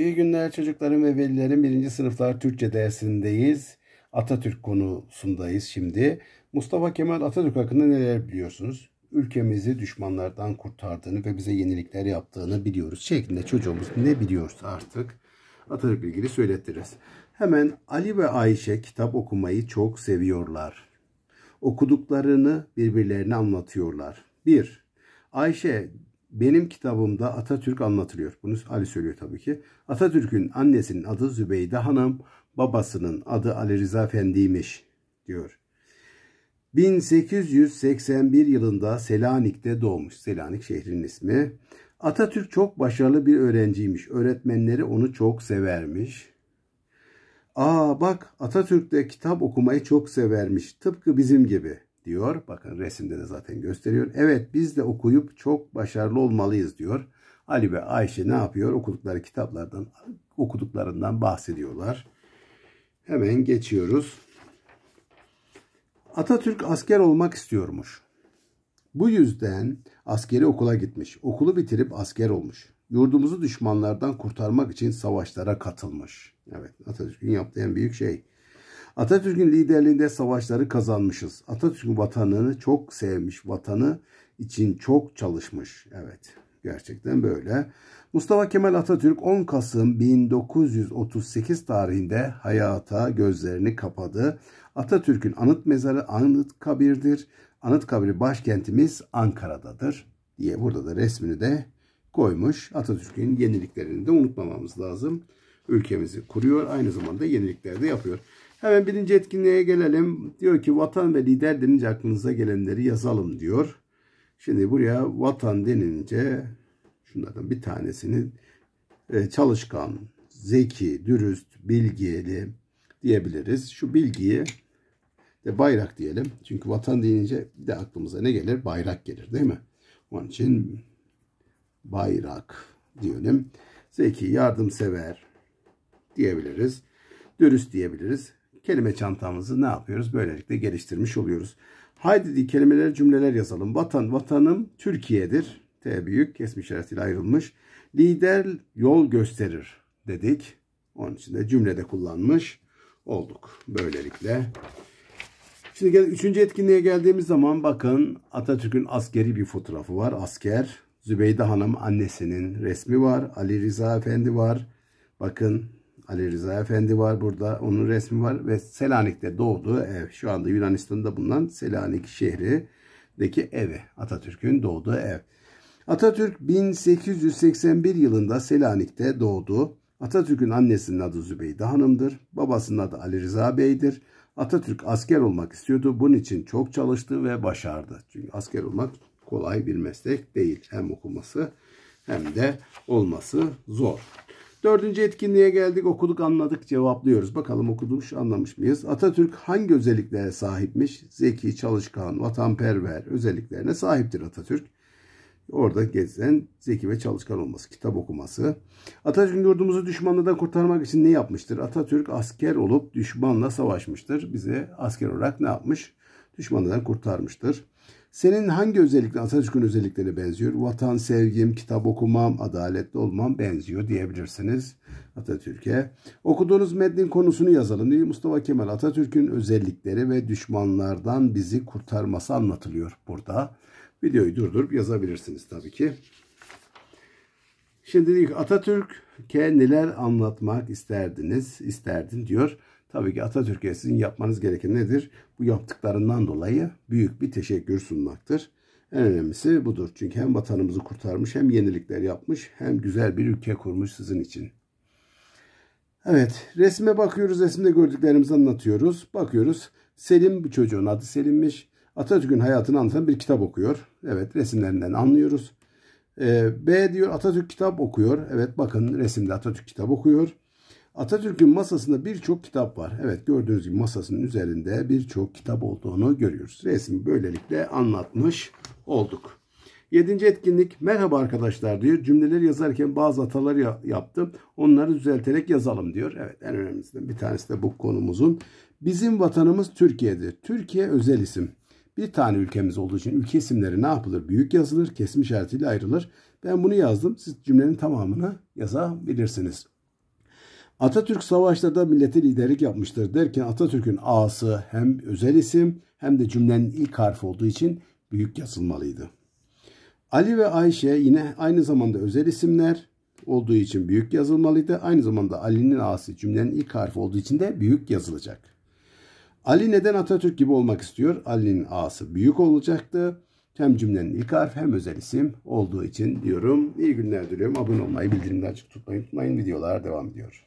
İyi günler çocuklarım ve velilerim. birinci sınıflar Türkçe dersindeyiz. Atatürk konusundayız şimdi. Mustafa Kemal Atatürk hakkında neler biliyorsunuz? Ülkemizi düşmanlardan kurtardığını ve bize yenilikler yaptığını biliyoruz. Şeklinde çocuğumuz ne biliyorsa artık Atatürk ilgili söylettiririz. Hemen Ali ve Ayşe kitap okumayı çok seviyorlar. Okuduklarını birbirlerine anlatıyorlar. 1. Ayşe benim kitabımda Atatürk anlatılıyor. Bunu Ali söylüyor tabii ki. Atatürk'ün annesinin adı Zübeyde Hanım, babasının adı Ali Rıza Efendi'ymiş diyor. 1881 yılında Selanik'te doğmuş. Selanik şehrinin ismi. Atatürk çok başarılı bir öğrenciymiş. Öğretmenleri onu çok severmiş. Aa bak Atatürk de kitap okumayı çok severmiş. Tıpkı bizim gibi diyor. Bakın resimde de zaten gösteriyor. Evet biz de okuyup çok başarılı olmalıyız diyor. Ali ve Ayşe ne yapıyor? Okudukları kitaplardan, okuduklarından bahsediyorlar. Hemen geçiyoruz. Atatürk asker olmak istiyormuş. Bu yüzden askeri okula gitmiş. Okulu bitirip asker olmuş. Yurdumuzu düşmanlardan kurtarmak için savaşlara katılmış. Evet Atatürk'ün yaptığı en büyük şey Atatürk'ün liderliğinde savaşları kazanmışız. Atatürk vatanını çok sevmiş, vatanı için çok çalışmış. Evet, gerçekten böyle. Mustafa Kemal Atatürk 10 Kasım 1938 tarihinde hayata gözlerini kapadı. Atatürk'ün anıt mezarı Anıtkabir'dir. Anıtkabir başkentimiz Ankara'dadır diye burada da resmini de koymuş. Atatürk'ün yeniliklerini de unutmamamız lazım. Ülkemizi kuruyor, aynı zamanda yenilikler de yapıyor. Hemen birinci etkinliğe gelelim. Diyor ki vatan ve lider denince aklınıza gelenleri yazalım diyor. Şimdi buraya vatan denince şunlardan bir tanesini e, çalışkan, zeki, dürüst, bilgili diyebiliriz. Şu bilgiyi de bayrak diyelim. Çünkü vatan deyince de aklımıza ne gelir? Bayrak gelir değil mi? Onun için bayrak diyelim. Zeki, yardımsever diyebiliriz. Dürüst diyebiliriz kelime çantamızı ne yapıyoruz? Böylelikle geliştirmiş oluyoruz. Haydi dediği kelimeler cümleler yazalım. Vatan, vatanım Türkiye'dir. T büyük kesmiş işaretiyle ayrılmış. Lider yol gösterir dedik. Onun için de cümlede kullanmış olduk. Böylelikle. Şimdi gel, üçüncü etkinliğe geldiğimiz zaman bakın Atatürk'ün askeri bir fotoğrafı var. Asker. Zübeyde Hanım annesinin resmi var. Ali Rıza Efendi var. Bakın Ali Rıza Efendi var burada. Onun resmi var ve Selanik'te doğduğu ev. Şu anda Yunanistan'da bulunan Selanik şehrindeki evi. Atatürk'ün doğduğu ev. Atatürk 1881 yılında Selanik'te doğdu. Atatürk'ün annesinin adı Zübeyde Hanım'dır. Babasının adı Ali Rıza Bey'dir. Atatürk asker olmak istiyordu. Bunun için çok çalıştı ve başardı. Çünkü asker olmak kolay bir meslek değil. Hem okuması hem de olması zor. Dördüncü etkinliğe geldik. Okuduk anladık cevaplıyoruz. Bakalım okudumuş anlamış mıyız? Atatürk hangi özelliklere sahipmiş? Zeki, çalışkan, vatanperver özelliklerine sahiptir Atatürk. Orada gezen zeki ve çalışkan olması, kitap okuması. Atatürk yurdumuzu düşmanlardan kurtarmak için ne yapmıştır? Atatürk asker olup düşmanla savaşmıştır. Bize asker olarak ne yapmış? düşmanlardan kurtarmıştır. Senin hangi özellikle Atatürk'ün özelliklerine benziyor? Vatan sevgim, kitap okumam, adaletli olmam benziyor diyebilirsiniz Atatürk'e. Okuduğunuz metnin konusunu yazalım Mustafa Kemal Atatürk'ün özellikleri ve düşmanlardan bizi kurtarması anlatılıyor burada. Videoyu durdurup yazabilirsiniz tabii ki. Şimdi Atatürk'e neler anlatmak isterdiniz, isterdin diyor. Tabii ki Atatürk'e sizin yapmanız gereken nedir? Bu yaptıklarından dolayı büyük bir teşekkür sunmaktır. En önemlisi budur. Çünkü hem vatanımızı kurtarmış hem yenilikler yapmış hem güzel bir ülke kurmuş sizin için. Evet resme bakıyoruz. Resimde gördüklerimizi anlatıyoruz. Bakıyoruz Selim bu çocuğun adı Selim'miş. Atatürk'ün hayatını anlatan bir kitap okuyor. Evet resimlerinden anlıyoruz. Ee, B diyor Atatürk kitap okuyor. Evet bakın resimde Atatürk kitap okuyor. Atatürk'ün masasında birçok kitap var. Evet gördüğünüz gibi masasının üzerinde birçok kitap olduğunu görüyoruz. Resmi böylelikle anlatmış olduk. Yedinci etkinlik merhaba arkadaşlar diyor. Cümleleri yazarken bazı hatalar yaptım. Onları düzelterek yazalım diyor. Evet en önemlisinden bir tanesi de bu konumuzun. Bizim vatanımız Türkiye'dir. Türkiye özel isim. Bir tane ülkemiz olduğu için ülke isimleri ne yapılır? Büyük yazılır, kesim işaretiyle ayrılır. Ben bunu yazdım. Siz cümlenin tamamını yazabilirsiniz. Atatürk savaşlarda da millete liderlik yapmıştır derken Atatürk'ün A'sı hem özel isim hem de cümlenin ilk harfi olduğu için büyük yazılmalıydı. Ali ve Ayşe yine aynı zamanda özel isimler olduğu için büyük yazılmalıydı. Aynı zamanda Ali'nin A'sı cümlenin ilk harfi olduğu için de büyük yazılacak. Ali neden Atatürk gibi olmak istiyor? Ali'nin A'sı büyük olacaktı. Hem cümlenin ilk harfi hem özel isim olduğu için diyorum. İyi günler diliyorum. Abone olmayı, bildirimleri açık tutmayı unutmayın. Videolar devam ediyor.